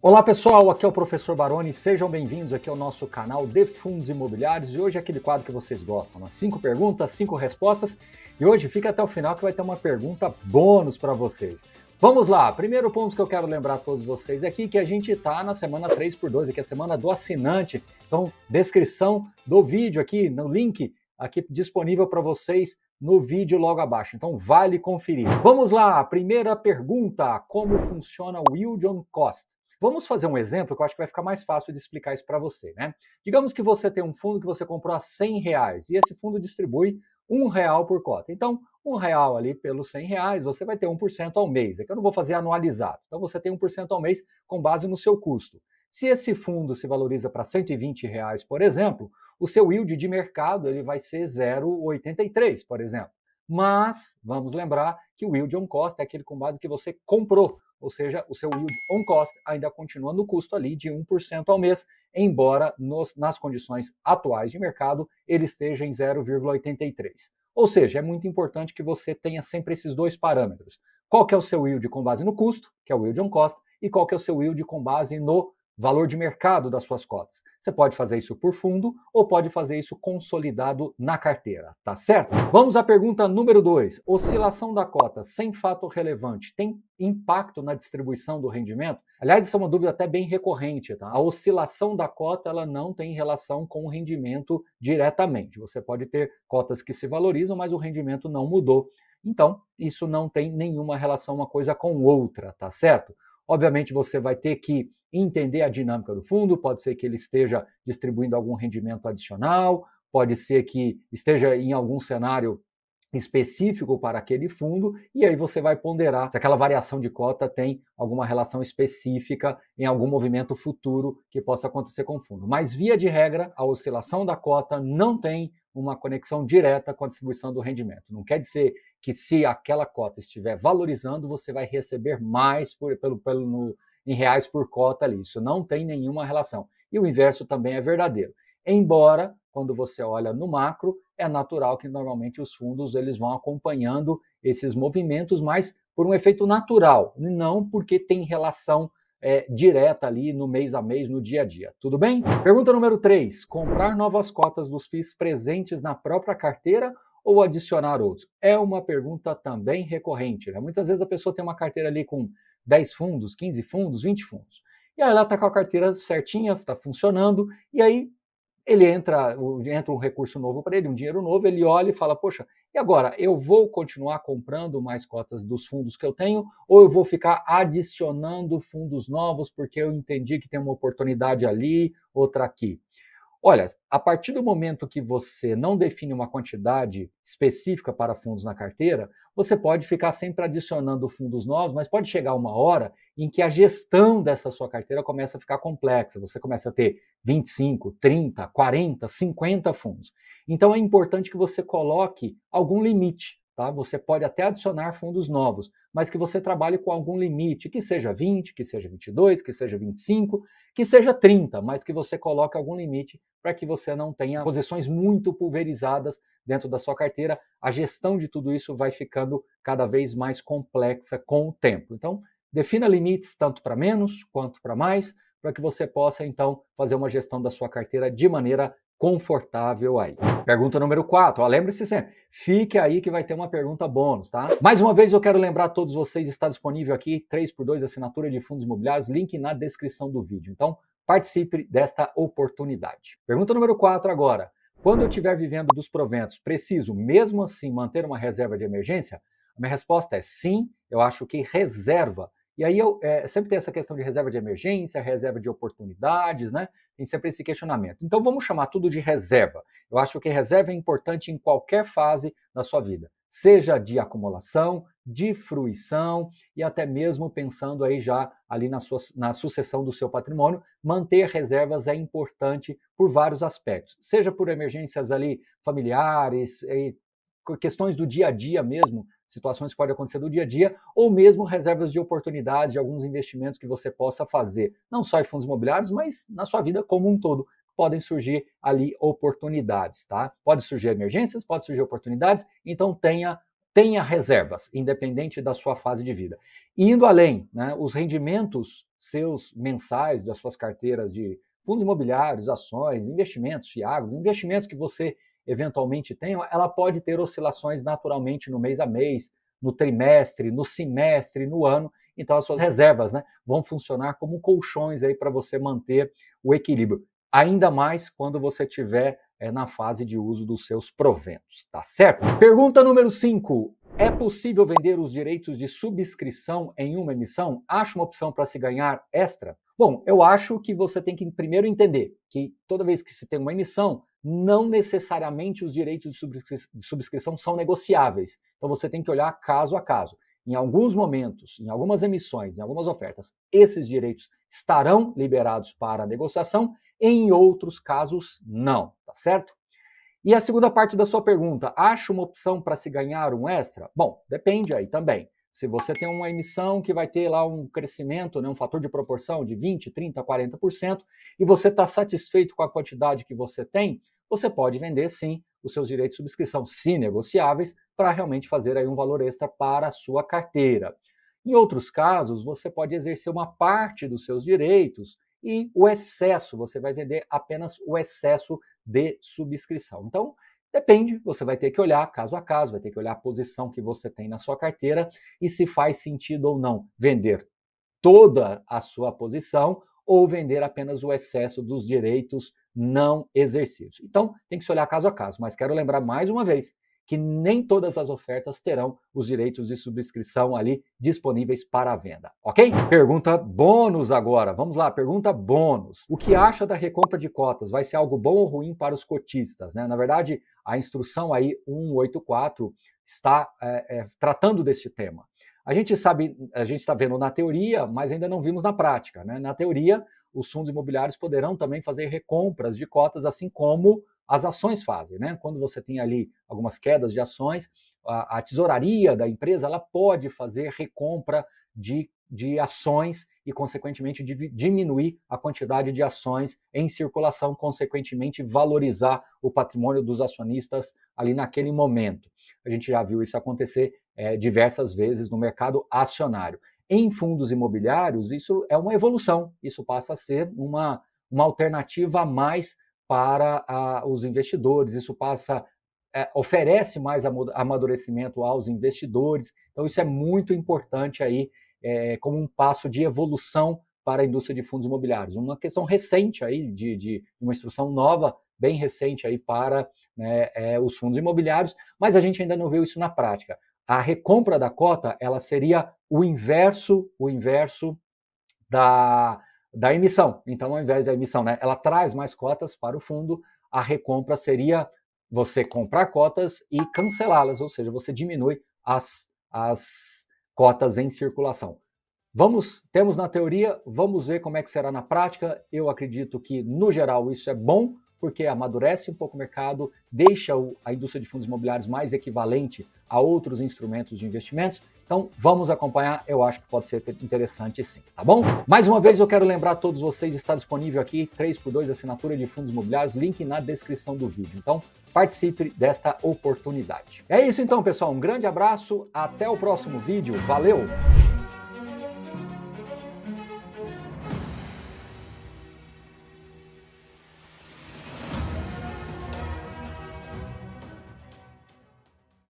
Olá pessoal, aqui é o professor Baroni, sejam bem-vindos aqui ao nosso canal de Fundos Imobiliários e hoje é aquele quadro que vocês gostam, né? cinco perguntas, cinco respostas e hoje fica até o final que vai ter uma pergunta bônus para vocês. Vamos lá, primeiro ponto que eu quero lembrar a todos vocês é aqui que a gente está na semana 3x2, aqui é a semana do assinante, então descrição do vídeo aqui, no link aqui disponível para vocês no vídeo logo abaixo. Então vale conferir. Vamos lá, primeira pergunta, como funciona o Yield on Cost? Vamos fazer um exemplo que eu acho que vai ficar mais fácil de explicar isso para você, né? Digamos que você tem um fundo que você comprou a 100 reais e esse fundo distribui um real por cota. Então, um real ali pelos 100 reais, você vai ter 1% ao mês. É que eu não vou fazer anualizado. Então, você tem 1% ao mês com base no seu custo. Se esse fundo se valoriza para 120 reais, por exemplo, o seu yield de mercado ele vai ser 0,83, por exemplo. Mas vamos lembrar que o yield on cost é aquele com base que você comprou ou seja, o seu yield on cost ainda continua no custo ali de 1% ao mês, embora nos, nas condições atuais de mercado ele esteja em 0,83. Ou seja, é muito importante que você tenha sempre esses dois parâmetros. Qual que é o seu yield com base no custo, que é o yield on cost, e qual que é o seu yield com base no valor de mercado das suas cotas. Você pode fazer isso por fundo ou pode fazer isso consolidado na carteira, tá certo? Vamos à pergunta número 2. Oscilação da cota sem fato relevante tem impacto na distribuição do rendimento? Aliás, isso é uma dúvida até bem recorrente. Tá? A oscilação da cota ela não tem relação com o rendimento diretamente. Você pode ter cotas que se valorizam, mas o rendimento não mudou. Então, isso não tem nenhuma relação uma coisa com outra, tá certo? Obviamente, você vai ter que entender a dinâmica do fundo, pode ser que ele esteja distribuindo algum rendimento adicional, pode ser que esteja em algum cenário específico para aquele fundo, e aí você vai ponderar se aquela variação de cota tem alguma relação específica em algum movimento futuro que possa acontecer com o fundo. Mas, via de regra, a oscilação da cota não tem uma conexão direta com a distribuição do rendimento. Não quer dizer que se aquela cota estiver valorizando, você vai receber mais por, pelo, pelo, no, em reais por cota ali. Isso não tem nenhuma relação. E o inverso também é verdadeiro. Embora quando você olha no macro, é natural que normalmente os fundos eles vão acompanhando esses movimentos, mas por um efeito natural, não porque tem relação é, direta ali no mês a mês, no dia a dia. Tudo bem? Pergunta número 3. Comprar novas cotas dos FIIs presentes na própria carteira ou adicionar outros? É uma pergunta também recorrente. Né? Muitas vezes a pessoa tem uma carteira ali com 10 fundos, 15 fundos, 20 fundos. E aí ela está com a carteira certinha, está funcionando, e aí ele entra, entra um recurso novo para ele, um dinheiro novo, ele olha e fala: Poxa, e agora? Eu vou continuar comprando mais cotas dos fundos que eu tenho, ou eu vou ficar adicionando fundos novos porque eu entendi que tem uma oportunidade ali, outra aqui? Olha, a partir do momento que você não define uma quantidade específica para fundos na carteira, você pode ficar sempre adicionando fundos novos, mas pode chegar uma hora em que a gestão dessa sua carteira começa a ficar complexa. Você começa a ter 25, 30, 40, 50 fundos. Então é importante que você coloque algum limite. Tá? Você pode até adicionar fundos novos, mas que você trabalhe com algum limite, que seja 20, que seja 22, que seja 25, que seja 30, mas que você coloque algum limite para que você não tenha posições muito pulverizadas dentro da sua carteira. A gestão de tudo isso vai ficando cada vez mais complexa com o tempo. Então, defina limites tanto para menos quanto para mais, para que você possa então fazer uma gestão da sua carteira de maneira confortável aí. Pergunta número 4. Lembre-se sempre, fique aí que vai ter uma pergunta bônus, tá? Mais uma vez eu quero lembrar a todos vocês, está disponível aqui 3x2 assinatura de fundos imobiliários, link na descrição do vídeo. Então, participe desta oportunidade. Pergunta número 4 agora. Quando eu estiver vivendo dos proventos, preciso mesmo assim manter uma reserva de emergência? A minha resposta é sim, eu acho que reserva e aí eu é, sempre tem essa questão de reserva de emergência, reserva de oportunidades, né? Tem sempre esse questionamento. Então vamos chamar tudo de reserva. Eu acho que reserva é importante em qualquer fase da sua vida, seja de acumulação, de fruição e até mesmo pensando aí já ali na, sua, na sucessão do seu patrimônio, manter reservas é importante por vários aspectos, seja por emergências ali familiares, e questões do dia a dia mesmo, situações que podem acontecer do dia a dia, ou mesmo reservas de oportunidades de alguns investimentos que você possa fazer, não só em fundos imobiliários, mas na sua vida como um todo. Podem surgir ali oportunidades, tá? Pode surgir emergências, pode surgir oportunidades, então tenha tenha reservas, independente da sua fase de vida. Indo além, né, os rendimentos seus mensais das suas carteiras de fundos imobiliários, ações, investimentos, fiagos, investimentos que você eventualmente tenham, ela pode ter oscilações naturalmente no mês a mês, no trimestre, no semestre, no ano. Então, as suas reservas né, vão funcionar como colchões aí para você manter o equilíbrio. Ainda mais quando você tiver é, na fase de uso dos seus proventos, tá certo? Pergunta número 5. É possível vender os direitos de subscrição em uma emissão? Acha uma opção para se ganhar extra? Bom, eu acho que você tem que primeiro entender que toda vez que se tem uma emissão, não necessariamente os direitos de, de subscrição são negociáveis. Então você tem que olhar caso a caso. Em alguns momentos, em algumas emissões, em algumas ofertas, esses direitos estarão liberados para negociação, em outros casos, não, tá certo? E a segunda parte da sua pergunta, acha uma opção para se ganhar um extra? Bom, depende aí também. Se você tem uma emissão que vai ter lá um crescimento, né, um fator de proporção de 20%, 30%, 40%, e você está satisfeito com a quantidade que você tem, você pode vender sim os seus direitos de subscrição, se negociáveis, para realmente fazer aí um valor extra para a sua carteira. Em outros casos, você pode exercer uma parte dos seus direitos e o excesso, você vai vender apenas o excesso de subscrição. Então, Depende, você vai ter que olhar caso a caso, vai ter que olhar a posição que você tem na sua carteira e se faz sentido ou não vender toda a sua posição ou vender apenas o excesso dos direitos não exercidos. Então, tem que se olhar caso a caso, mas quero lembrar mais uma vez que nem todas as ofertas terão os direitos de subscrição ali disponíveis para venda, ok? Pergunta bônus agora. Vamos lá, pergunta bônus. O que acha da recompra de cotas? Vai ser algo bom ou ruim para os cotistas? Né? Na verdade, a instrução aí 184 está é, é, tratando deste tema. A gente sabe, a gente está vendo na teoria, mas ainda não vimos na prática. Né? Na teoria, os fundos imobiliários poderão também fazer recompras de cotas, assim como as ações fazem. Né? Quando você tem ali algumas quedas de ações, a, a tesouraria da empresa ela pode fazer recompra de, de ações e, consequentemente, diminuir a quantidade de ações em circulação, consequentemente, valorizar o patrimônio dos acionistas ali naquele momento. A gente já viu isso acontecer é, diversas vezes no mercado acionário. Em fundos imobiliários, isso é uma evolução, isso passa a ser uma, uma alternativa a mais para a, os investidores, isso passa é, oferece mais amadurecimento aos investidores. Então, isso é muito importante aí é, como um passo de evolução para a indústria de fundos imobiliários. Uma questão recente aí, de, de uma instrução nova, bem recente aí para né, é, os fundos imobiliários, mas a gente ainda não viu isso na prática. A recompra da cota, ela seria o inverso, o inverso da, da emissão. Então, ao invés da emissão, né, ela traz mais cotas para o fundo, a recompra seria você comprar cotas e cancelá-las, ou seja, você diminui as, as cotas em circulação. Vamos, temos na teoria, vamos ver como é que será na prática. Eu acredito que, no geral, isso é bom, porque amadurece um pouco o mercado, deixa a indústria de fundos imobiliários mais equivalente a outros instrumentos de investimentos. Então, vamos acompanhar, eu acho que pode ser interessante sim, tá bom? Mais uma vez, eu quero lembrar a todos vocês, está disponível aqui 3x2 assinatura de fundos imobiliários, link na descrição do vídeo. Então, participe desta oportunidade. É isso então, pessoal, um grande abraço, até o próximo vídeo, valeu!